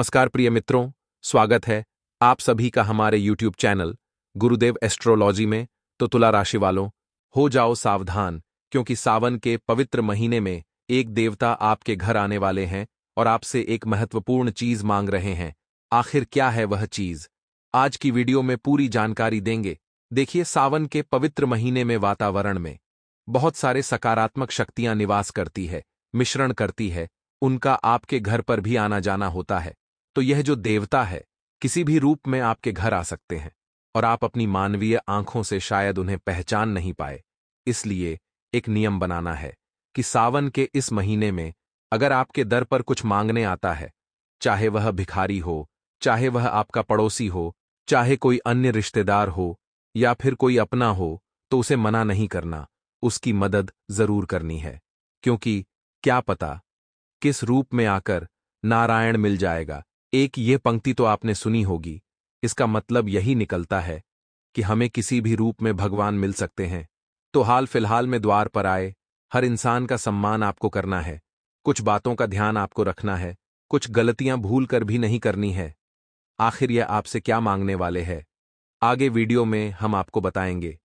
नमस्कार प्रिय मित्रों स्वागत है आप सभी का हमारे YouTube चैनल गुरुदेव एस्ट्रोलॉजी में तो तुला राशि वालों हो जाओ सावधान क्योंकि सावन के पवित्र महीने में एक देवता आपके घर आने वाले हैं और आपसे एक महत्वपूर्ण चीज मांग रहे हैं आखिर क्या है वह चीज आज की वीडियो में पूरी जानकारी देंगे देखिए सावन के पवित्र महीने में वातावरण में बहुत सारे सकारात्मक शक्तियां निवास करती है मिश्रण करती है उनका आपके घर पर भी आना जाना होता है तो यह जो देवता है किसी भी रूप में आपके घर आ सकते हैं और आप अपनी मानवीय आंखों से शायद उन्हें पहचान नहीं पाए इसलिए एक नियम बनाना है कि सावन के इस महीने में अगर आपके दर पर कुछ मांगने आता है चाहे वह भिखारी हो चाहे वह आपका पड़ोसी हो चाहे कोई अन्य रिश्तेदार हो या फिर कोई अपना हो तो उसे मना नहीं करना उसकी मदद जरूर करनी है क्योंकि क्या पता किस रूप में आकर नारायण मिल जाएगा एक ये पंक्ति तो आपने सुनी होगी इसका मतलब यही निकलता है कि हमें किसी भी रूप में भगवान मिल सकते हैं तो हाल फिलहाल में द्वार पर आए हर इंसान का सम्मान आपको करना है कुछ बातों का ध्यान आपको रखना है कुछ गलतियां भूल कर भी नहीं करनी है आखिर यह आपसे क्या मांगने वाले है आगे वीडियो में हम आपको बताएंगे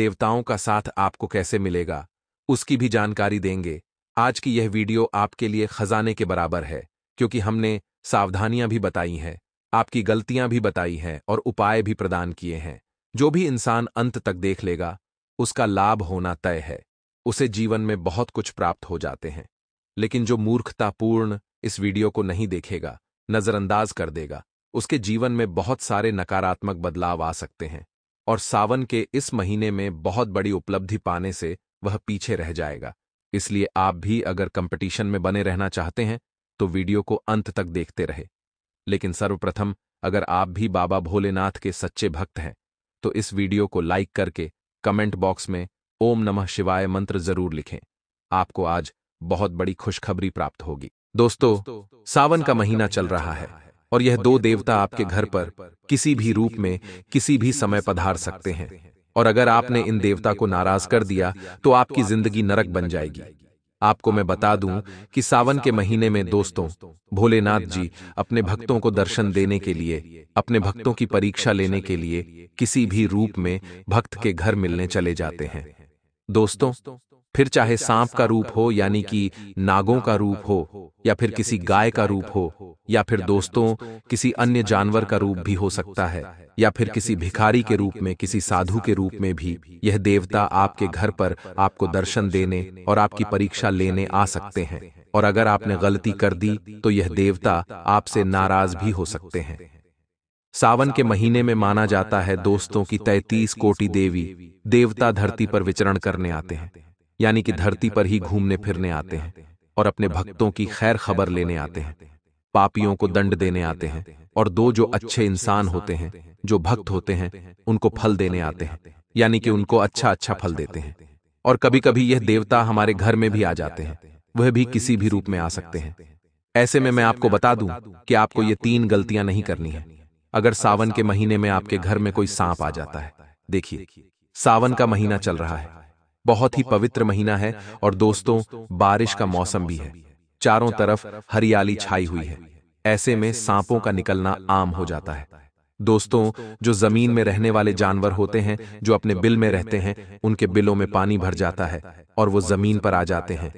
देवताओं का साथ आपको कैसे मिलेगा उसकी भी जानकारी देंगे आज की यह वीडियो आपके लिए खजाने के बराबर है क्योंकि हमने सावधानियां भी बताई हैं आपकी गलतियां भी बताई हैं और उपाय भी प्रदान किए हैं जो भी इंसान अंत तक देख लेगा उसका लाभ होना तय है उसे जीवन में बहुत कुछ प्राप्त हो जाते हैं लेकिन जो मूर्खतापूर्ण इस वीडियो को नहीं देखेगा नज़रअंदाज कर देगा उसके जीवन में बहुत सारे नकारात्मक बदलाव आ सकते हैं और सावन के इस महीने में बहुत बड़ी उपलब्धि पाने से वह पीछे रह जाएगा इसलिए आप भी अगर कंपटीशन में बने रहना चाहते हैं तो वीडियो को अंत तक देखते रहे लेकिन सर्वप्रथम अगर आप भी बाबा भोलेनाथ के सच्चे भक्त हैं तो इस वीडियो को लाइक करके कमेंट बॉक्स में ओम नमः शिवाय मंत्र जरूर लिखें आपको आज बहुत बड़ी खुशखबरी प्राप्त होगी दोस्तों सावन का महीना चल रहा है और यह दो देवता आपके घर पर किसी भी रूप में किसी भी समय पधार सकते हैं और अगर आपने इन देवता को नाराज कर दिया तो आपकी जिंदगी नरक बन जाएगी आपको मैं बता दूं कि सावन के महीने में दोस्तों भोलेनाथ जी अपने भक्तों को दर्शन देने के लिए अपने भक्तों की परीक्षा लेने के लिए किसी भी रूप में भक्त के घर मिलने चले जाते हैं दोस्तों फिर चाहे सांप का रूप हो यानी कि नागों का रूप हो या फिर किसी गाय का रूप हो या फिर दोस्तों किसी अन्य जानवर का रूप भी हो सकता है या फिर किसी भिखारी के रूप में किसी साधु के रूप में भी यह देवता आपके घर पर आपको दर्शन देने और आपकी परीक्षा लेने आ सकते हैं और अगर आपने गलती कर दी तो यह तो देवता आपसे नाराज भी हो सकते हैं सावन के महीने में माना जाता है दोस्तों की तैतीस कोटि देवी देवता धरती पर विचरण करने आते हैं यानी कि धरती पर ही घूमने फिरने आते हैं और अपने भक्तों की खैर खबर लेने आते हैं पापियों को दंड देने आते हैं और दो जो अच्छे इंसान होते हैं जो भक्त होते हैं उनको फल देने आते हैं यानी कि उनको अच्छा अच्छा फल देते हैं और कभी कभी यह देवता हमारे घर में भी आ जाते हैं वह भी किसी भी रूप में आ सकते हैं ऐसे में मैं आपको बता दूं कि आपको ये तीन गलतियां नहीं करनी है अगर सावन के महीने में आपके घर में कोई सांप आ जाता है देखिए सावन का महीना चल रहा है बहुत ही पवित्र महीना है और दोस्तों बारिश का मौसम भी है चारों तरफ हरियाली छाई हुई है ऐसे में सांपों का निकलना आम हो जाता है दोस्तों जो जमीन में रहने वाले जानवर होते हैं जो अपने बिल में रहते हैं उनके बिलों में पानी भर जाता है और वो जमीन पर आ जाते हैं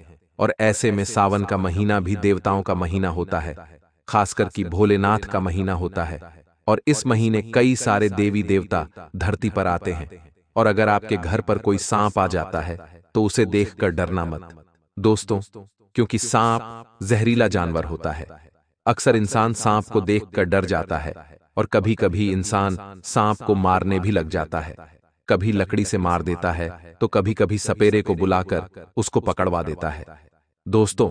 और ऐसे में सावन का महीना भी देवताओं का महीना होता है खासकर की भोलेनाथ का महीना होता है और इस महीने कई सारे देवी देवता धरती पर आते हैं और अगर आपके घर पर कोई सांप आ जाता है तो उसे देखकर डरना मत दोस्तों क्योंकि सांप जहरीला जानवर होता है अक्सर इंसान सांप को देखकर डर जाता है और कभी कभी इंसान सांप को मारने भी लग जाता है कभी लकड़ी से मार देता है तो कभी कभी सपेरे को बुलाकर उसको पकड़वा देता है दोस्तों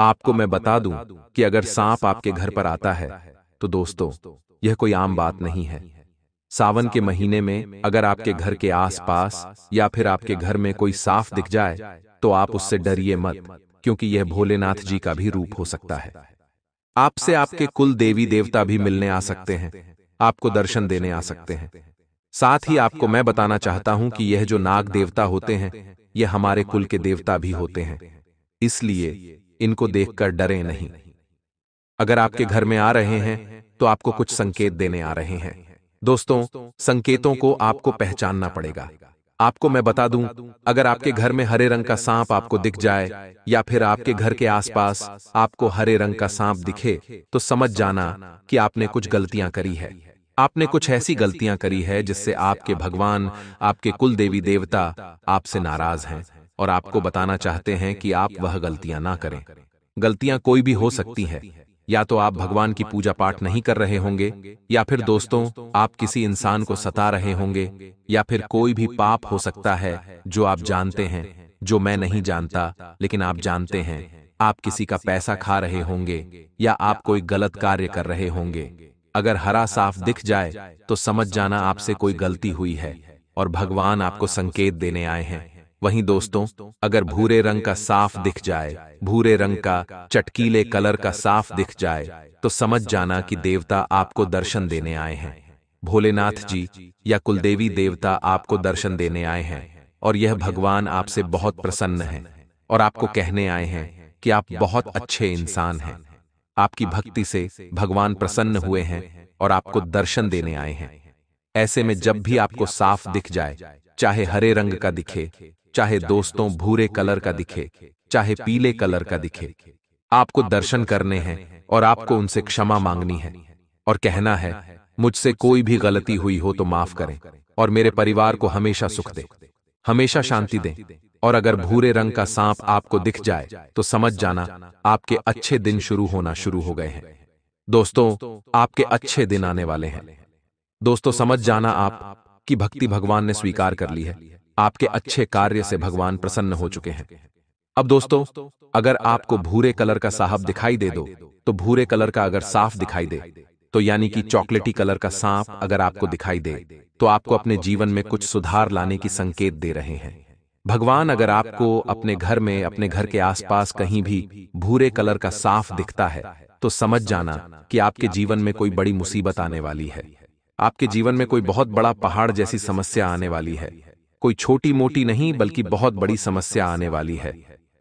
आपको मैं बता दूं कि अगर सांप आपके घर पर आता है तो दोस्तों यह कोई आम बात नहीं है सावन के महीने में अगर आपके घर के आसपास या फिर आपके घर में कोई साफ दिख जाए तो आप तो उससे डरिए मत क्योंकि यह भोलेनाथ जी का भी रूप हो सकता है आपसे आपके कुल देवी देवता भी मिलने आ सकते हैं आपको दर्शन देने आ सकते हैं साथ ही आपको मैं बताना चाहता हूं कि यह जो नाग देवता होते हैं यह हमारे कुल के देवता भी होते हैं इसलिए इनको देखकर डरे नहीं अगर आपके घर में आ रहे हैं तो आपको कुछ संकेत देने आ रहे हैं दोस्तों संकेतों को आपको पहचानना पड़ेगा आपको मैं बता दूं, अगर आपके घर में हरे रंग का सांप आपको दिख जाए या फिर आपके घर के आसपास आपको हरे रंग का सांप दिखे तो, तो समझ जाना कि आपने कुछ गलतियां करी है आपने कुछ ऐसी गलतियां करी है जिससे आपके भगवान आपके कुल देवी देवता आपसे नाराज हैं और आपको बताना चाहते हैं कि आप वह गलतियां ना करें गलतियां कोई भी हो सकती है या तो आप भगवान की पूजा पाठ नहीं कर रहे होंगे या फिर दोस्तों आप किसी इंसान को सता रहे होंगे या फिर कोई भी पाप हो सकता है जो आप जानते हैं जो मैं नहीं जानता लेकिन आप जानते हैं आप किसी का पैसा खा रहे होंगे या आप कोई गलत कार्य कर रहे होंगे अगर हरा साफ दिख जाए तो समझ जाना आपसे कोई गलती हुई है और भगवान आपको संकेत देने आए हैं वहीं दोस्तों अगर भूरे रंग का साफ दिख जाए भूरे रंग का चटकीले कलर का साफ दिख जाए तो समझ जाना कि देवता आपको दर्शन देने आए हैं भोलेनाथ जी या कुलदेवी देवता आपको दर्शन देने आए हैं और यह भगवान आपसे बहुत प्रसन्न है और आपको कहने आए हैं कि आप बहुत अच्छे इंसान हैं आपकी भक्ति से भगवान प्रसन्न हुए हैं और आपको दर्शन देने आए हैं ऐसे में जब भी आपको साफ दिख जाए चाहे हरे रंग का दिखे चाहे दोस्तों भूरे कलर का दिखे चाहे पीले कलर का दिखे आपको दर्शन करने हैं और आपको उनसे क्षमा मांगनी है और कहना है मुझसे कोई भी गलती हुई हो तो, तो माफ करें और मेरे परिवार को हमेशा सुख दे हमेशा शांति दें और अगर भूरे रंग का सांप आपको दिख जाए तो समझ जाना आपके अच्छे दिन शुरू होना शुरू हो गए हैं दोस्तों आपके अच्छे दिन आने वाले हैं दोस्तों समझ जाना आप कि भक्ति भगवान ने स्वीकार कर ली है आपके अच्छे कार्य से भगवान प्रसन्न हो चुके हैं अब दोस्तों अगर आपको भूरे कलर का साहब दिखाई दे दो तो भूरे कलर का अगर साफ दिखाई दे तो यानी कि चॉकलेटी कलर का सांप अगर आपको दिखाई दे तो, तो आपको अपने जीवन में कुछ सुधार लाने की संकेत दे रहे हैं भगवान अगर आपको अपने घर में अपने घर के आसपास कहीं भी भूरे कलर का साफ दिखता है तो, तो समझ जाना कि आपके जीवन में कोई बड़ी मुसीबत आने वाली है आपके जीवन में कोई बहुत बड़ा पहाड़ जैसी समस्या आने वाली है कोई छोटी मोटी नहीं बल्कि बहुत बड़ी समस्या आने वाली है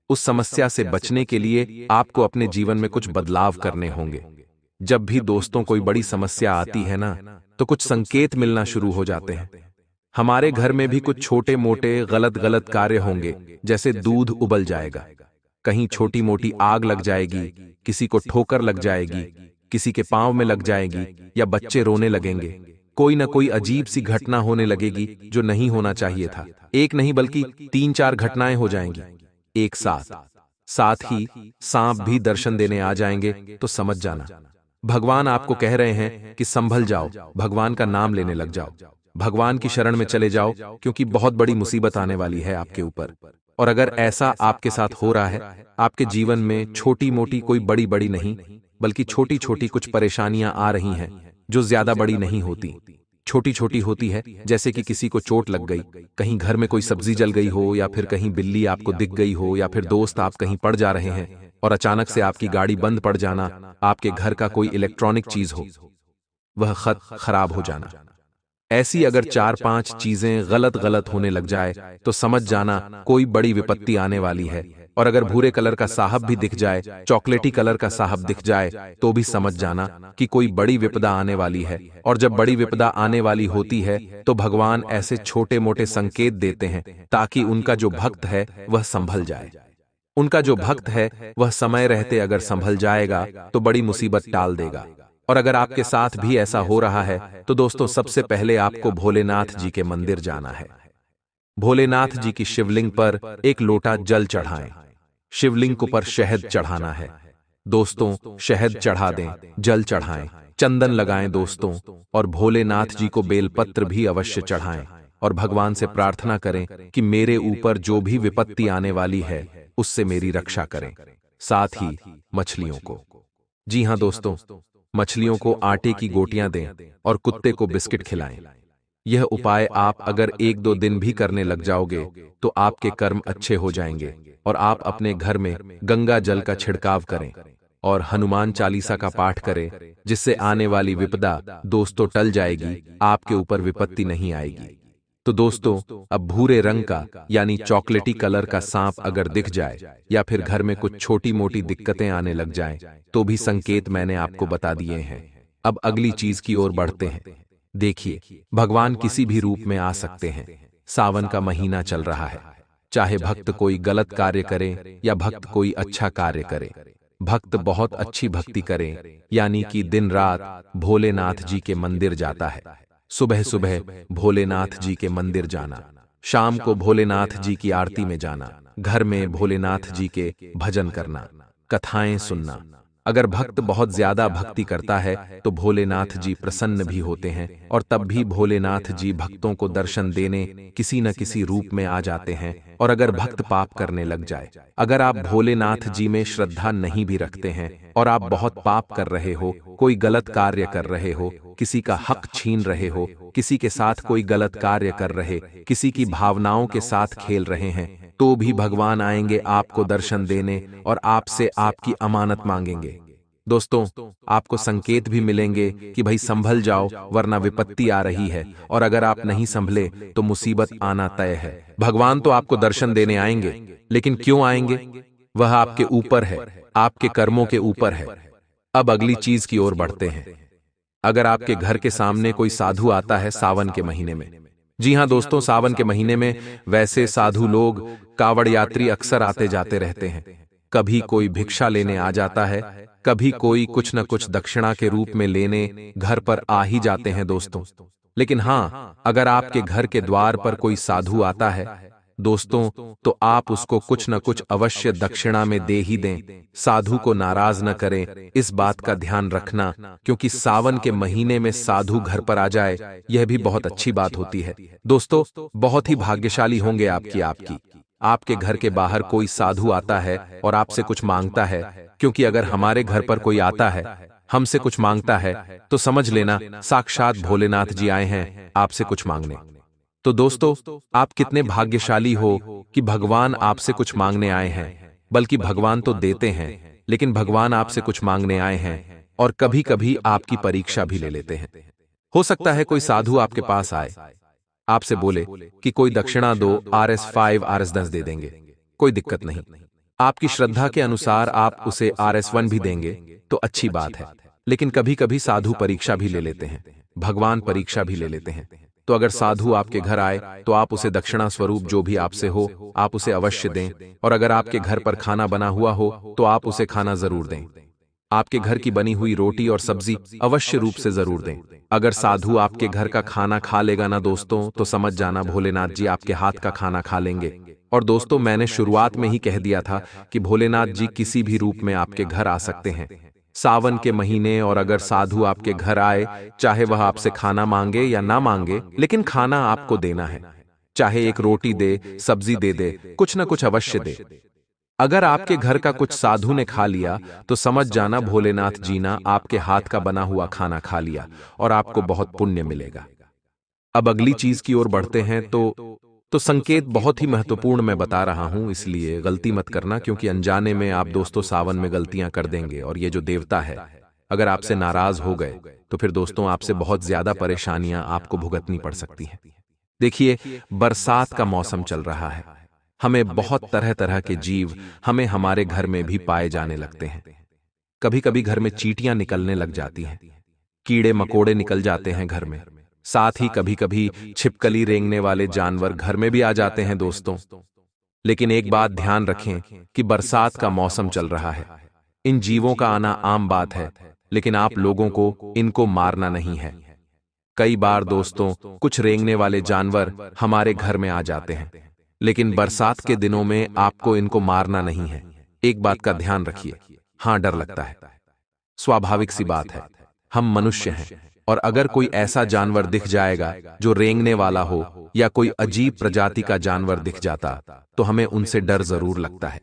उस समस्या से बचने के लिए आपको अपने जीवन में कुछ बदलाव करने होंगे जब भी दोस्तों कोई बड़ी समस्या आती है ना तो कुछ तो संकेत मिलना शुरू हो जाते हैं हमारे घर में भी कुछ छोटे मोटे गलत गलत कार्य होंगे जैसे दूध उबल जाएगा कहीं छोटी मोटी आग लग जाएगी किसी को ठोकर लग जाएगी किसी के पांव में लग जाएगी या बच्चे रोने लगेंगे कोई ना कोई अजीब सी घटना होने लगेगी जो नहीं होना चाहिए था एक नहीं बल्कि तीन चार घटनाएं हो जाएंगी एक साथ साथ ही सांप भी दर्शन देने आ जाएंगे तो समझ जाना भगवान आपको कह रहे हैं कि संभल जाओ भगवान का नाम लेने लग जाओ भगवान की शरण में चले जाओ क्योंकि बहुत बड़ी मुसीबत आने वाली है आपके ऊपर और अगर ऐसा आपके साथ हो रहा है आपके जीवन में छोटी मोटी कोई बड़ी बड़ी नहीं बल्कि छोटी छोटी कुछ परेशानियां आ रही हैं जो ज्यादा बड़ी नहीं होती छोटी छोटी होती है जैसे कि किसी को चोट लग गई कहीं घर में कोई सब्जी जल गई हो या फिर कहीं बिल्ली आपको दिख गई हो या फिर दोस्त आप कहीं पड़ जा रहे हैं और अचानक से आपकी गाड़ी बंद पड़ जाना आपके घर का कोई इलेक्ट्रॉनिक चीज हो वह खत खराब हो जाना ऐसी अगर चार पांच चीजें गलत गलत होने लग जाए तो, तो समझ जाना कोई बड़ी विपत्ति आने वाली है और अगर भूरे कलर का साहब भी दिख जाए चॉकलेटी कलर का साहब दिख जाए तो भी तो समझ जाना कि कोई बड़ी विपदा आने वाली है और जब बड़ी विपदा आने वाली होती है तो, तो भगवान ऐसे छोटे मोटे संकेत देते हैं ताकि उनका जो भक्त है वह संभल जाए उनका जो भक्त है वह समय रहते अगर संभल जाएगा तो बड़ी तो मुसीबत टाल देगा और अगर आपके साथ भी ऐसा हो रहा है तो दोस्तों सबसे पहले आपको भोलेनाथ जी के मंदिर जाना है भोलेनाथ जी की शिवलिंग पर एक लोटा जल चढ़ाएं। शिवलिंग को पर शहद चढ़ाना है दोस्तों शहद चढ़ा दें जल चढ़ाएं चंदन लगाएं दोस्तों और भोलेनाथ जी को बेलपत्र भी अवश्य चढ़ाएं और भगवान से प्रार्थना करें कि मेरे ऊपर जो भी विपत्ति आने वाली है उससे मेरी रक्षा करें साथ ही मछलियों को जी हाँ दोस्तों मछलियों को आटे की गोटियां दें और कुत्ते को बिस्किट खिलाएं यह उपाय आप अगर एक दो दिन भी करने लग जाओगे तो, तो आपके कर्म अच्छे हो जाएंगे और आप अपने घर में गंगा जल का छिड़काव करें और हनुमान चालीसा का पाठ करें जिससे आने वाली विपदा दोस्तों टल जाएगी आपके ऊपर विपत्ति नहीं आएगी तो, तो दोस्तों अब भूरे रंग का यानी चॉकलेटी कलर का सांप अगर दिख जाए या फिर घर में कुछ छोटी मोटी दिक्कतें आने लग जाएं, तो भी तो संकेत मैंने आपको बता दिए हैं अब अगली चीज की ओर बढ़ते हैं देखिए भगवान किसी भी रूप में आ सकते हैं सावन का महीना चल रहा है चाहे भक्त कोई गलत कार्य करे या भक्त कोई अच्छा कार्य करे भक्त बहुत अच्छी भक्ति करे यानी कि दिन रात भोलेनाथ जी के मंदिर जाता है सुबह सुबह भोलेनाथ जी के मंदिर जाना शाम को भोलेनाथ जी की आरती में जाना घर में भोलेनाथ जी के भजन करना कथाएं सुनना अगर भक्त बहुत ज्यादा भक्ति करता है तो, तो भोलेनाथ जी प्रसन्न भी होते हैं और तब भी भोलेनाथ जी भक्तों को दर्शन देने किसी न किसी रूप में आ जाते हैं और अगर भक्त पाप करने लग जाए अगर आप भोलेनाथ जी में श्रद्धा नहीं भी रखते हैं और आप बहुत पाप कर रहे हो कोई गलत कार्य कर रहे हो किसी का हक छीन रहे हो किसी के साथ कोई गलत कार्य कर रहे किसी की भावनाओं के साथ खेल रहे हैं तो भी तो भगवान आएंगे आपको दर्शन देने और आपसे आपकी अमानत मांगेंगे दोस्तों आपको संकेत भी मिलेंगे कि भाई संभल जाओ वरना विपत्ति आ रही है और अगर आप नहीं संभले तो, तो मुसीबत आना तय है भगवान तो, तो आपको दर्शन देने आएंगे लेकिन क्यों आएंगे वह आपके ऊपर है आपके कर्मों के ऊपर है अब अगली चीज की ओर बढ़ते हैं अगर आपके घर के सामने कोई साधु आता है सावन के महीने में जी हाँ दोस्तों सावन के महीने में वैसे साधु लोग कावड़ यात्री अक्सर आते जाते रहते हैं कभी कोई भिक्षा लेने आ जाता है कभी कोई कुछ न कुछ दक्षिणा के रूप में लेने घर पर आ ही जाते हैं दोस्तों लेकिन हाँ अगर आपके घर के द्वार पर कोई साधु आता है दोस्तों तो आप उसको कुछ न कुछ अवश्य दक्षिणा में दे ही दें साधु को नाराज न करें इस बात का ध्यान रखना क्योंकि सावन के महीने में साधु घर पर आ जाए यह भी बहुत अच्छी बात होती है दोस्तों बहुत ही भाग्यशाली होंगे आपकी आपकी आपके घर के बाहर कोई साधु आता है और आपसे कुछ मांगता है क्योंकि अगर हमारे घर पर कोई आता है हमसे कुछ मांगता है तो समझ लेना साक्षात भोलेनाथ जी आए हैं आपसे कुछ मांगने तो, तो दोस्तों आप कितने भाग्यशाली हो कि भगवान आपसे कुछ मांगने आए हैं बल्कि भगवान तो, तो देते हैं लेकिन भगवान आपसे कुछ मांगने आए हैं और कभी कभी आपकी परीक्षा भी ले लेते हैं हो सकता है कोई साधु आपके पास आए आपसे बोले कि कोई दक्षिणा दो R S five R S दस दे देंगे कोई दिक्कत नहीं आपकी श्रद्धा के अनुसार आप उसे आर एस वन भी देंगे तो, तो अच्छी बात है लेकिन कभी कभी साधु परीक्षा भी ले लेते हैं भगवान परीक्षा भी ले लेते हैं तो, तो अगर साधु आपके घर आए तो आप तो उसे दक्षिणा स्वरूप जो भी आपसे हो आप उसे अवश्य दें और अगर आपके घर पर खाना बना हुआ हो तो, तो आप उसे खाना जरूर दें आपके घर की बनी हुई रोटी और सब्जी अवश्य रूप से जरूर दें अगर साधु आपके घर का खाना खा लेगा ना दोस्तों तो समझ जाना भोलेनाथ जी आपके हाथ का खाना खा लेंगे और दोस्तों मैंने शुरुआत में ही कह दिया था कि भोलेनाथ जी किसी भी रूप में आपके घर आ सकते हैं सावन के महीने और अगर साधु आपके घर आए चाहे वह आपसे खाना मांगे या ना मांगे लेकिन खाना आपको देना है चाहे एक रोटी दे सब्जी दे दे कुछ ना कुछ अवश्य दे अगर आपके घर का कुछ साधु ने खा लिया तो समझ जाना भोलेनाथ जीना आपके हाथ का बना हुआ खाना खा लिया और आपको बहुत पुण्य मिलेगा अब अगली चीज की ओर बढ़ते हैं तो तो, तो संकेत बहुत ही महत्वपूर्ण मैं बता रहा हूँ इसलिए गलती मत करना क्योंकि अनजाने में आप दोस्तों सावन में गलतियां कर देंगे और ये जो देवता है अगर आपसे नाराज हो गए तो फिर तो दोस्तों आपसे बहुत ज्यादा परेशानियां आपको भुगतनी पड़ सकती हैं देखिए बरसात का मौसम चल रहा है हमें बहुत तरह तरह के जीव हमें हमारे घर में भी पाए जाने लगते हैं कभी कभी घर में चीटियां निकलने लग जाती हैं कीड़े मकोड़े निकल जाते हैं घर में साथ ही कभी कभी छिपकली रेंगने वाले जानवर घर में भी आ जाते हैं दोस्तों लेकिन एक बात ध्यान रखें कि बरसात का मौसम चल रहा है इन जीवों का आना आम बात है लेकिन आप लोगों को इनको मारना नहीं है कई बार दोस्तों कुछ रेंगने वाले जानवर हमारे घर में आ जाते हैं लेकिन बरसात के दिनों में आपको इनको मारना नहीं है एक बात का ध्यान रखिए हाँ, हाँ डर लगता है स्वाभाविक सी बात है हम मनुष्य हैं और अगर कोई ऐसा जानवर दिख जाएगा जो रेंगने वाला हो या कोई अजीब प्रजाति का जानवर दिख जाता तो हमें तो उनसे डर जरूर लगता है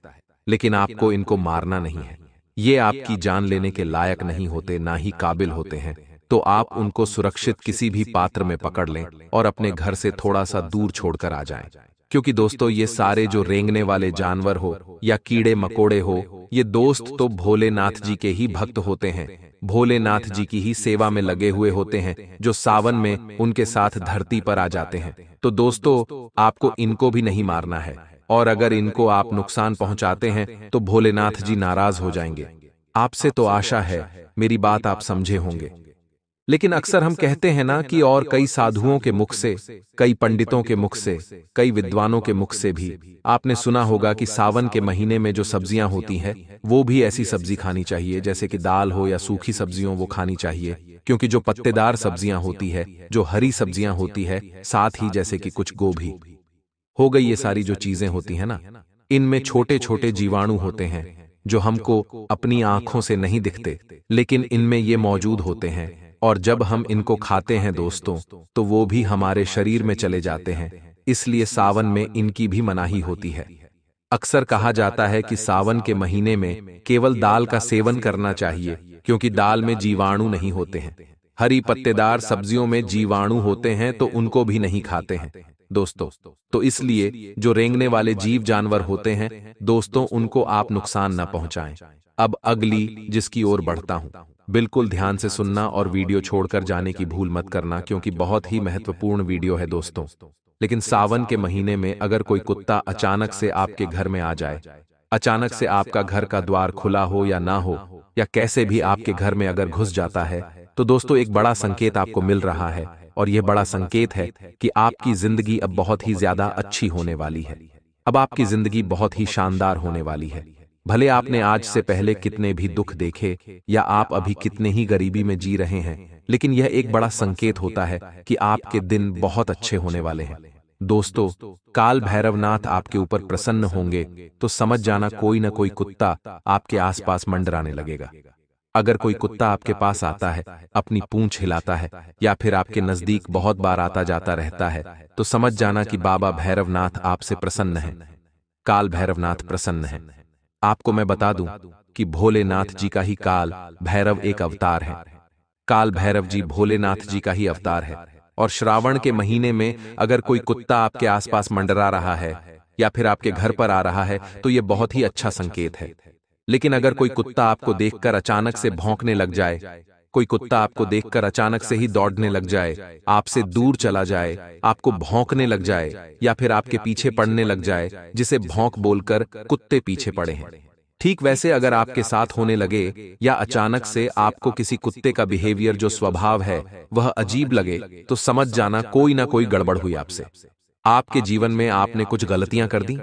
लेकिन आपको इनको मारना नहीं है ये आपकी जान लेने के लायक नहीं होते ना ही काबिल होते हैं तो, तो आप उनको सुरक्षित किसी भी पात्र में पकड़ लें और अपने घर से थोड़ा सा दूर छोड़कर आ जाएं। क्योंकि दोस्तों ये सारे जो रेंगने वाले जानवर हो या कीड़े मकोड़े हो ये दोस्त तो, तो भोलेनाथ जी के ही भक्त होते हैं भोलेनाथ जी की ही सेवा में लगे हुए होते हैं जो सावन में उनके साथ धरती पर आ जाते हैं तो दोस्तों तो आपको इनको भी नहीं मारना है और अगर इनको आप नुकसान पहुंचाते हैं तो, तो भोलेनाथ जी नाराज हो जाएंगे आपसे तो, तो आशा है मेरी बात आप समझे होंगे लेकिन अक्सर हम कहते हैं ना कि और कई साधुओं के मुख से कई पंडितों के मुख से कई विद्वानों के मुख से भी आपने सुना होगा कि सावन के महीने में जो सब्जियां होती हैं वो भी ऐसी सब्जी खानी चाहिए जैसे कि दाल हो या सूखी सब्जियों वो खानी चाहिए क्योंकि जो पत्तेदार सब्जियां होती है जो हरी सब्जियां होती है साथ ही जैसे कि कुछ गोभी हो गई ये सारी जो चीजें होती है ना इनमें छोटे छोटे जीवाणु होते हैं जो हमको अपनी आंखों से नहीं दिखते लेकिन इनमें ये मौजूद होते हैं और जब हम इनको खाते हैं दोस्तों तो वो भी हमारे शरीर में चले जाते हैं इसलिए सावन में इनकी भी मनाही होती है अक्सर कहा जाता है कि सावन के महीने में केवल दाल का सेवन करना चाहिए क्योंकि दाल में जीवाणु नहीं होते हैं हरी पत्तेदार सब्जियों में जीवाणु होते हैं तो उनको भी नहीं खाते हैं दोस्तों तो इसलिए जो रेंगने वाले जीव जानवर होते हैं दोस्तों उनको आप नुकसान न पहुंचाएं अब अगली जिसकी ओर बढ़ता हूं बिल्कुल ध्यान से सुनना और वीडियो छोड़कर जाने की भूल मत करना क्योंकि बहुत ही महत्वपूर्ण वीडियो है दोस्तों लेकिन सावन के महीने में अगर कोई कुत्ता अचानक से आपके घर में आ जाए अचानक से आपका घर का द्वार खुला हो या ना हो या कैसे भी आपके घर में अगर घुस जाता है तो दोस्तों एक बड़ा संकेत आपको मिल रहा है और यह बड़ा संकेत है कि आपकी जिंदगी अब बहुत ही ज्यादा अच्छी होने वाली है अब आपकी जिंदगी बहुत ही शानदार होने वाली है भले आपने आज से पहले कितने भी दुख देखे या आप अभी कितने ही गरीबी में जी रहे हैं लेकिन यह एक बड़ा संकेत होता है कि आपके दिन बहुत अच्छे होने वाले हैं दोस्तों काल भैरवनाथ आपके ऊपर प्रसन्न होंगे तो समझ जाना कोई ना कोई कुत्ता आपके आसपास मंडराने लगेगा अगर कोई कुत्ता आपके पास आता है अपनी पूंछ हिलाता है या फिर आपके नजदीक बहुत बार आता जाता रहता है तो समझ जाना कि बाबा भैरवनाथ आपसे प्रसन्न है काल भैरवनाथ प्रसन्न है आपको मैं बता दूं कि भोलेनाथ जी का ही काल भैरव एक अवतार है काल भैरव जी भोलेनाथ जी का ही अवतार है और श्रावण के महीने में अगर कोई कुत्ता आपके आसपास मंडरा रहा है या फिर आपके घर पर आ रहा है तो यह तो बहुत अच्छा ही अच्छा संकेत है लेकिन अगर कोई कुत्ता आपको देखकर अचानक से भौंकने लग जाए कोई कुत्ता आपको देखकर अचानक से ही दौड़ने लग जाए आपसे दूर चला जाए आपको भौंकने लग जाए या फिर आपके पीछे पड़ने लग जाए जिसे भौंक बोलकर कुत्ते पीछे पड़े हैं ठीक वैसे अगर आपके साथ होने लगे या अचानक से आपको किसी कुत्ते का बिहेवियर जो स्वभाव है वह अजीब लगे तो, तो समझ जाना कोई ना कोई गड़बड़ हुई आपसे आपके जीवन में आपने कुछ गलतियां कर दी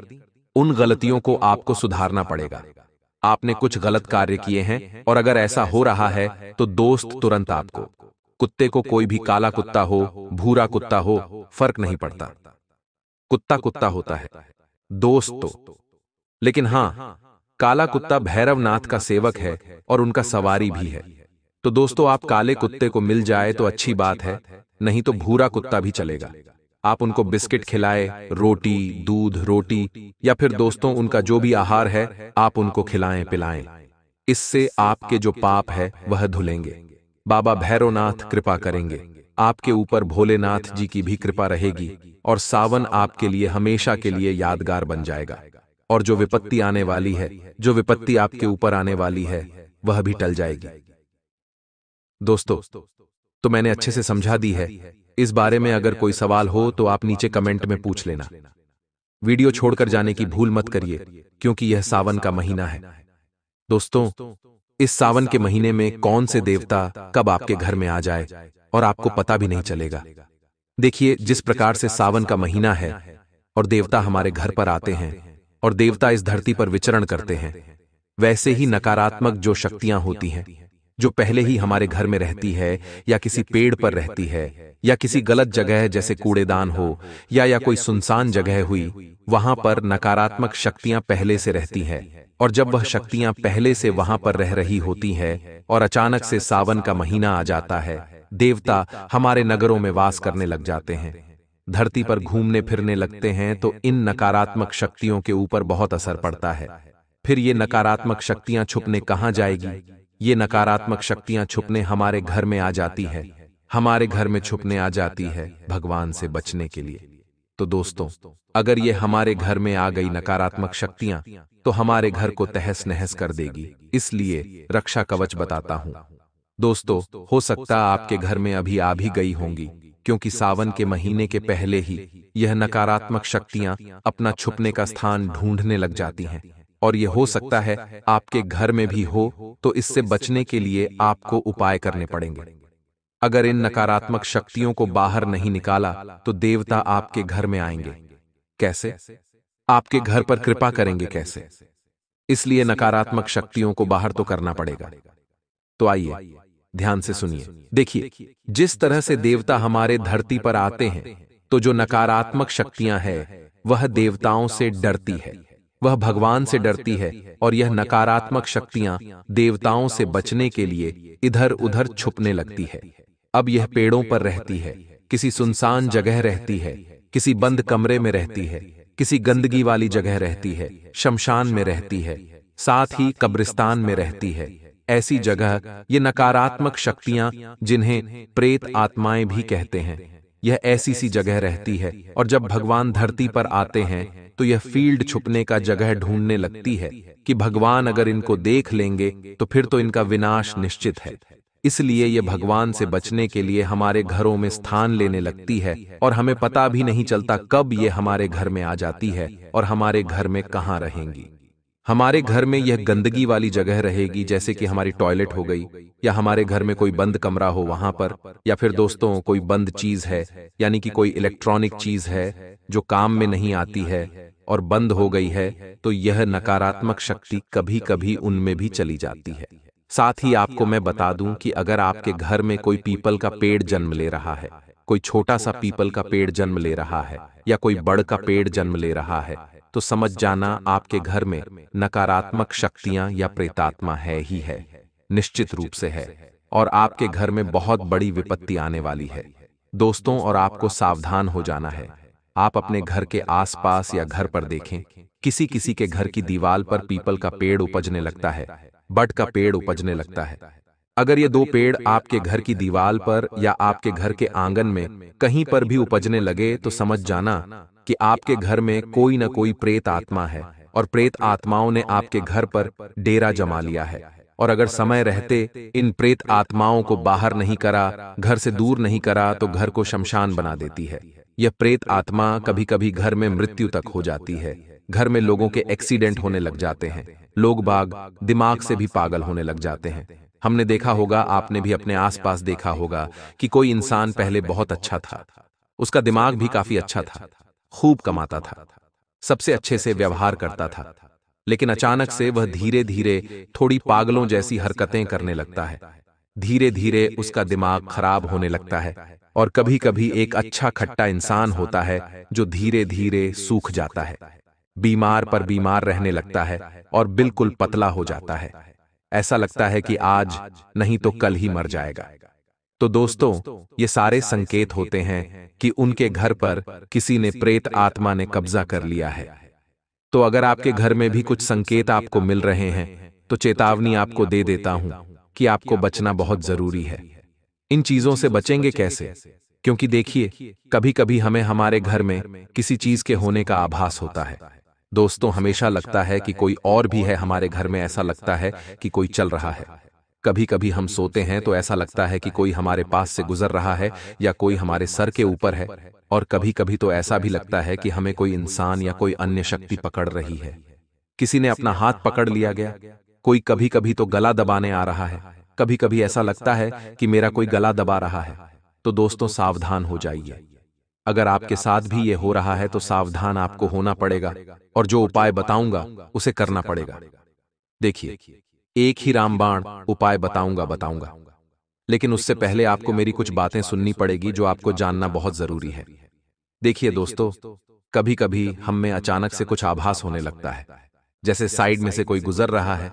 उन गलतियों को आपको सुधारना पड़ेगा आपने कुछ गलत कार्य किए हैं और अगर ऐसा हो रहा है तो, तो दोस्त तुरंत आपको कुत्ते को कोई भी काला कुत्ता हो भूरा कुत्ता हो फर्क नहीं पड़ता कुत्ता कुत्ता होता है तो। दोस्त तो लेकिन हाँ, हाँ काला कुत्ता भैरवनाथ का सेवक है और उनका सवारी भी है तो दोस्तों तो आप काले कुत्ते को मिल जाए तो अच्छी बात है नहीं तो भूरा कुत्ता भी चलेगा आप उनको बिस्किट खिलाए रोटी दूध रोटी या फिर दोस्तों उनका जो भी आहार है आप उनको खिलाएं पिलाएं इससे आपके जो पाप है वह धुलेंगे बाबा भैरवनाथ कृपा करेंगे आपके ऊपर भोलेनाथ जी की भी कृपा रहेगी और सावन आपके लिए हमेशा के लिए यादगार बन जाएगा और जो विपत्ति आने वाली है जो विपत्ति आपके ऊपर आने वाली है वह भी टल जाएगी दोस्तों तो मैंने अच्छे से समझा दी है इस बारे में अगर कोई सवाल हो तो आप नीचे कमेंट में पूछ लेना वीडियो छोड़कर जाने की भूल मत करिए क्योंकि यह सावन का महीना है दोस्तों इस सावन के महीने में कौन से देवता कब आपके घर में आ जाए और आपको पता भी नहीं चलेगा देखिए जिस प्रकार से सावन का महीना है और देवता हमारे घर पर आते हैं और देवता इस धरती पर विचरण करते हैं वैसे ही नकारात्मक जो शक्तियां होती हैं जो पहले ही हमारे घर में रहती है या किसी पेड़ पर रहती है या किसी गलत जगह जैसे कूड़ेदान हो या या कोई सुनसान जगह हुई वहां पर नकारात्मक शक्तियां पहले से रहती हैं और जब वह शक्तियां पहले से वहां पर रह रही होती हैं और अचानक से सावन का महीना आ जाता है देवता हमारे नगरों में वास करने लग जाते हैं धरती पर घूमने फिरने लगते हैं तो इन नकारात्मक शक्तियों के ऊपर बहुत असर पड़ता है फिर ये नकारात्मक शक्तियां छुपने कहा जाएगी ये नकारात्मक शक्तियां छुपने हमारे घर में आ जाती है हमारे घर में छुपने आ जाती है भगवान से बचने के लिए तो दोस्तों अगर ये हमारे घर में आ गई नकारात्मक शक्तियां तो हमारे घर को तहस नहस कर देगी इसलिए रक्षा कवच बताता हूँ दोस्तों हो सकता आपके घर में अभी आ भी गई होंगी क्योंकि सावन के महीने के पहले ही यह नकारात्मक शक्तियां अपना छुपने का स्थान ढूंढने लग जाती हैं और ये हो सकता है आपके घर में भी हो तो इससे तो बचने के लिए आपको उपाय करने पड़ेंगे अगर इन नकारात्मक शक्तियों को बाहर नहीं निकाला तो, तो देवता आपके घर में आएंगे कैसे आपके घर पर कृपा करेंगे कैसे इसलिए नकारात्मक शक्तियों को बाहर तो, तो करना पड़ेगा तो आइए ध्यान से सुनिए देखिए जिस तरह से देवता हमारे धरती पर आते हैं तो जो नकारात्मक शक्तियां हैं वह देवताओं से डरती है वह भगवान से डरती है और यह नकारात्मक शक्तियां देवताओं से बचने के लिए इधर उधर छुपने लगती है अब यह पेड़ों पर रहती है किसी सुनसान जगह रहती है किसी बंद कमरे में रहती है किसी गंदगी वाली जगह रहती है शमशान में रहती है साथ ही कब्रिस्तान में रहती है ऐसी जगह ये नकारात्मक शक्तियां जिन्हें प्रेत आत्माएं भी कहते हैं यह ऐसी सी जगह रहती है और जब भगवान धरती पर आते हैं तो यह तो फील्ड छुपने का जगह ढूंढने लगती है कि भगवान अगर इनको देख लेंगे तो फिर तो, तो, तो इनका विनाश निश्चित है इसलिए यह भगवान से बचने के लिए हमारे घरों में स्थान लेने लगती है और हमें पता भी नहीं चलता कब ये हमारे घर में आ जाती है और हमारे घर में कहाँ रहेंगी हमारे घर में यह गंदगी वाली जगह रहेगी जैसे कि हमारी टॉयलेट हो गई या हमारे घर में कोई बंद कमरा हो वहां पर या फिर दोस्तों कोई बंद चीज है यानी कि कोई इलेक्ट्रॉनिक चीज है जो काम में नहीं आती है और बंद हो गई है तो यह नकारात्मक शक्ति कभी कभी उनमें भी चली जाती है साथ ही आपको मैं बता दूं कि अगर आपके घर में कोई पीपल का पेड़ जन्म ले रहा है कोई छोटा सा पीपल का पेड़ जन्म ले रहा है या कोई बड़ का पेड़ जन्म ले रहा है तो समझ जाना आपके घर में नकारात्मक शक्तियां या प्रेतात्मा है ही है निश्चित रूप से है और आपके घर में बहुत बड़ी विपत्ति आने वाली है दोस्तों और आपको सावधान हो जाना है आप अपने घर के आसपास या घर पर देखें किसी किसी के घर की दीवार पर पीपल का पेड़ उपजने लगता है बट का पेड़ उपजने लगता है अगर ये दो पेड़ आपके घर की दीवार पर या आपके घर के आंगन में कहीं पर भी उपजने लगे तो समझ जाना कि आपके घर में कोई न कोई प्रेत आत्मा है और प्रेत आत्माओं ने आपके घर पर डेरा जमा लिया है और अगर समय रहते इन प्रेत आत्माओं को बाहर नहीं करा घर से दूर नहीं करा तो घर को शमशान बना देती है यह प्रेत आत्मा कभी कभी घर में मृत्यु तक हो जाती है घर में लोगों के एक्सीडेंट होने लग जाते हैं लोग बाग दिमाग से भी पागल होने लग जाते हैं हमने देखा होगा आपने भी अपने आसपास देखा होगा कि कोई इंसान पहले बहुत अच्छा था उसका दिमाग भी काफी अच्छा था खूब कमाता था सबसे अच्छे से व्यवहार करता था लेकिन अचानक से वह धीरे धीरे थोड़ी पागलों जैसी हरकतें करने लगता है धीरे धीरे उसका दिमाग खराब होने लगता है और कभी कभी एक अच्छा खट्टा इंसान होता है जो धीरे धीरे सूख जाता है बीमार पर बीमार रहने लगता है और बिल्कुल पतला हो जाता है ऐसा लगता है कि आज नहीं तो कल ही मर जाएगा तो दोस्तों ये सारे संकेत होते हैं कि उनके घर पर किसी ने प्रेत आत्मा ने कब्जा कर लिया है तो अगर आपके घर में भी कुछ संकेत आपको मिल रहे हैं तो चेतावनी आपको दे देता हूं कि आपको बचना बहुत जरूरी है इन चीजों से बचेंगे कैसे क्योंकि देखिए कभी कभी हमें हमारे घर में किसी चीज के होने का आभास होता है दोस्तों हमेशा लगता है कि कोई और भी है हमारे घर में ऐसा लगता है कि कोई चल रहा है कभी कभी हम सोते हैं तो ऐसा लगता है कि कोई हमारे पास से गुजर रहा है या कोई हमारे सर के ऊपर है और कभी कभी तो ऐसा भी लगता है कि हमें कोई इंसान या कोई अन्य शक्ति पकड़ रही है किसी ने अपना हाथ पकड़ लिया गया कोई कभी कभी तो गला दबाने आ रहा है कभी कभी ऐसा लगता है कि मेरा कोई गला दबा रहा है तो दोस्तों सावधान हो जाइए अगर आपके साथ भी ये हो रहा है तो सावधान आपको होना पड़ेगा और जो उपाय बताऊंगा उसे करना पड़ेगा देखिए एक ही रामबाण उपाय बताऊंगा बताऊंगा लेकिन उससे पहले आपको मेरी कुछ बातें सुननी पड़ेगी जो आपको जानना बहुत जरूरी है देखिए दोस्तों कभी कभी हम में अचानक से कुछ आभास होने लगता है जैसे साइड में से कोई गुजर रहा है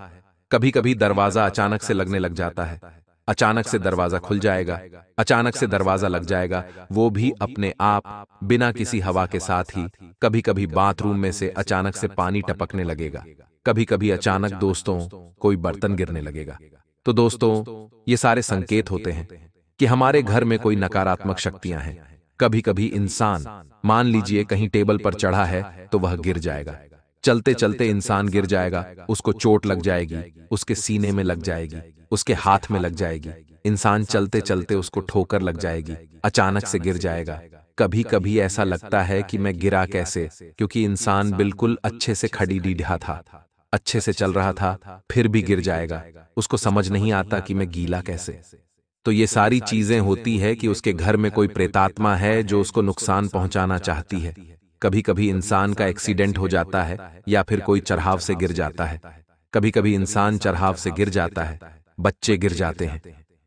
कभी कभी दरवाजा अचानक से लगने लग जाता है अचानक से दरवाजा खुल जाएगा अचानक से दरवाजा लग जाएगा वो भी अपने आप बिना किसी हवा के साथ ही कभी कभी बाथरूम में से अचानक से पानी टपकने लगेगा कभी कभी अचानक दोस्तों कोई बर्तन गिरने लगेगा तो दोस्तों ये सारे संकेत होते हैं कि हमारे घर में कोई नकारात्मक शक्तियां हैं कभी कभी इंसान मान लीजिए कहीं टेबल पर चढ़ा है तो वह गिर जाएगा चलते चलते इंसान गिर जाएगा उसको चोट लग जाएगी उसके सीने में लग जाएगी उसके हाथ में लग जाएगी इंसान चलते चलते उसको ठोकर लग जाएगी अचानक से गिर जाएगा कभी कभी ऐसा लगता है कि मैं गिरा कैसे क्योंकि इंसान बिल्कुल अच्छे से खड़ी डीढ़ा था अच्छे से चल रहा था फिर भी गिर जाएगा उसको समझ नहीं आता कि मैं गीला कैसे तो ये सारी चीजें होती है कि उसके घर में कोई प्रेतात्मा है जो उसको नुकसान पहुंचाना चाहती है कभी कभी इंसान का एक्सीडेंट हो जाता है या फिर कोई चढ़ाव से गिर जाता है कभी कभी इंसान चढ़ाव से गिर जाता है बच्चे गिर जाते हैं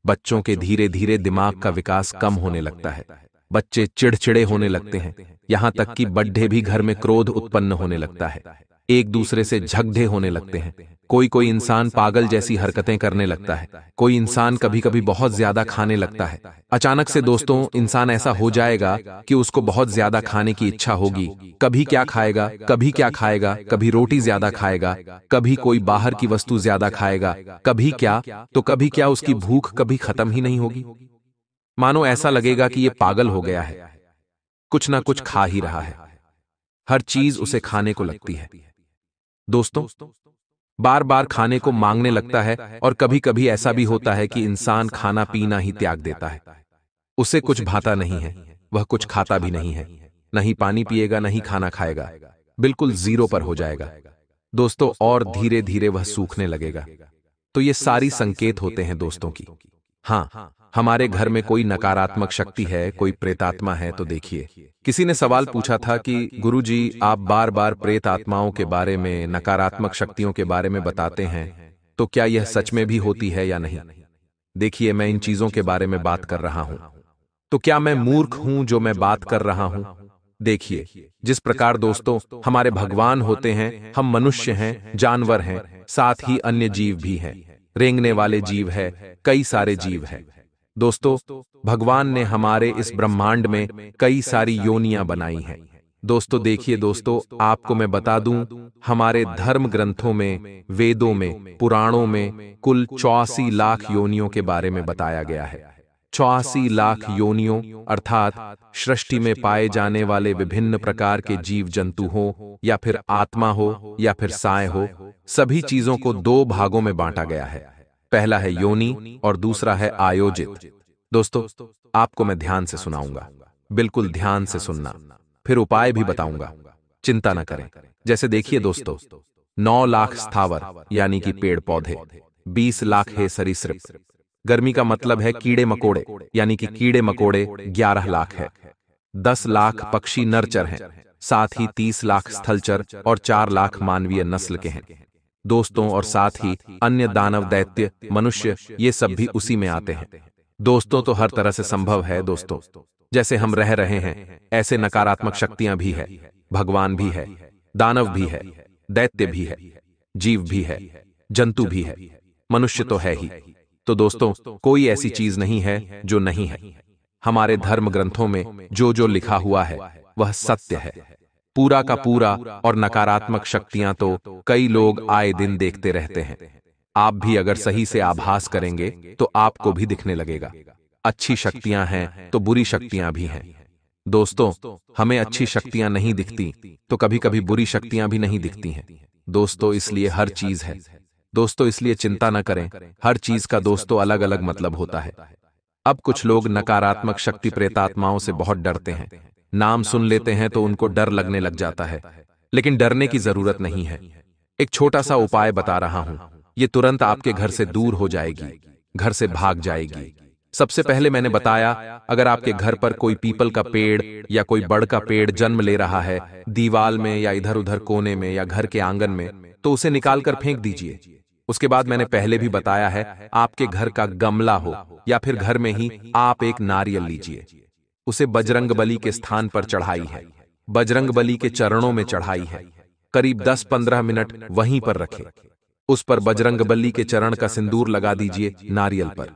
बच्चों के धीरे धीरे दिमाग का विकास कम होने लगता है बच्चे चिड़चिड़े होने लगते हैं यहाँ तक कि बड्ढे भी घर में क्रोध उत्पन्न होने लगता है एक दूसरे से झगड़े होने लगते हैं कोई कोई इंसान पागल जैसी हरकतें करने लगता है कोई इंसान कभी कभी बहुत ज्यादा खाने लगता है अचानक से दोस्तों इंसान ऐसा हो जाएगा कि उसको बहुत ज्यादा खाने की इच्छा होगी कभी क्या खाएगा कभी क्या खाएगा कभी रोटी ज्यादा खाएगा कभी कोई बाहर की वस्तु ज्यादा खाएगा कभी क्या तो कभी क्या उसकी भूख कभी खत्म ही नहीं होगी मानो ऐसा लगेगा कि ये पागल हो गया है कुछ ना कुछ खा ही रहा है हर चीज उसे खाने को लगती है दोस्तों बार बार खाने को मांगने लगता है और कभी कभी ऐसा भी होता है कि इंसान खाना पीना ही त्याग देता है उसे कुछ भाता नहीं है वह कुछ खाता भी नहीं है नहीं पानी पिएगा नहीं खाना खाएगा बिल्कुल जीरो पर हो जाएगा दोस्तों और धीरे धीरे वह सूखने लगेगा तो ये सारी संकेत होते हैं दोस्तों की हाँ हमारे घर में कोई नकारात्मक शक्ति है कोई प्रेतात्मा है तो देखिए किसी ने सवाल पूछा था कि गुरुजी आप बार बार प्रेत आत्माओं के बारे में नकारात्मक शक्तियों के बारे में बताते हैं तो क्या यह सच में भी होती है या नहीं देखिए मैं इन चीजों के बारे में बात कर रहा हूं तो क्या मैं मूर्ख हूं जो मैं बात कर रहा हूं देखिए जिस प्रकार दोस्तों हमारे भगवान होते हैं हम मनुष्य हैं जानवर हैं साथ ही अन्य जीव भी हैं रेंगने वाले जीव है कई सारे जीव हैं दोस्तों भगवान ने हमारे इस ब्रह्मांड में कई सारी योनियां बनाई हैं दोस्तों देखिए दोस्तों आपको मैं बता दूं हमारे धर्म ग्रंथों में वेदों में पुराणों में कुल चौसी लाख योनियों के बारे में बताया गया है चौसी लाख योनियों अर्थात सृष्टि में पाए जाने वाले विभिन्न प्रकार के जीव जंतु हो या फिर आत्मा हो या फिर साय हो सभी चीजों को दो भागों में बांटा गया है पहला है योनी और दूसरा है आयोजित दोस्तों आपको मैं ध्यान से सुनाऊंगा बिल्कुल ध्यान से सुनना फिर उपाय भी बताऊंगा चिंता न करें जैसे देखिए दोस्तों नौ लाख स्थावर यानी कि पेड़ पौधे बीस लाख है सरीसृप गर्मी का मतलब है मतलब कीड़े मकोड़े यानी कि कीड़े मकोड़े ग्यारह लाख है दस लाख पक्षी नरचर हैं साथ ही तीस लाख स्थलचर और चार लाख मानवीय नस्ल के हैं दोस्तों और साथ ही अन्य दानव दैत्य मनुष्य ये सब भी उसी में आते हैं दोस्तों तो हर तो तरह से संभव है दोस्तों जैसे हम रह रहे हैं ऐसे नकारात्मक शक्तियां भी है भगवान भी है दानव भी है दैत्य भी है जीव भी है जंतु भी है मनुष्य तो है ही तो, तो दोस्तों कोई ऐसी चीज नहीं है जो नहीं है हमारे धर्म ग्रंथों में जो जो लिखा हुआ है वह सत्य है पूरा का पूरा और नकारात्मक शक्तियां तो, तो कई लोग आए दिन देखते रहते हैं आप भी अगर सही से आभास करेंगे तो, तो आपको भी दिखने लगेगा अच्छी शक्तियां हैं तो, तो बुरी शक्तियां भी हैं दोस्तों हमें अच्छी शक्तियां नहीं दिखती तो कभी कभी बुरी शक्तियां भी नहीं दिखती हैं दोस्तों इसलिए हर चीज है दोस्तों इसलिए चिंता न करें हर चीज का दोस्तों अलग अलग मतलब, मतलब होता है अब कुछ लोग नकारात्मक शक्ति प्रेतात्माओं से बहुत डरते हैं नाम सुन तो लेते हैं तो उनको डर लगने लग जाता है लेकिन डरने की जरूरत नहीं है एक छोटा सा उपाय बता रहा हूं ये तुरंत आपके घर से दूर हो जाएगी घर से भाग जाएगी सबसे पहले मैंने बताया अगर आपके घर पर कोई पीपल का पेड़ या कोई बड़ का पेड़ जन्म ले रहा है दीवाल में या इधर उधर कोने में या घर के आंगन तो में तो उसे निकालकर फेंक दीजिए उसके बाद मैंने पहले भी बताया है आपके घर का गमला हो या फिर घर में ही आप एक नारियल लीजिए उसे बजरंग बली के स्थान पर चढ़ाई है बजरंग बली के चरणों में चढ़ाई है करीब 10-15 मिनट वहीं पर रखे उस पर बजरंग बली के चरण का सिंदूर लगा दीजिए नारियल पर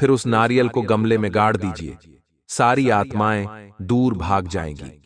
फिर उस नारियल को गमले में गाड़ दीजिए सारी आत्माएं दूर भाग जाएंगी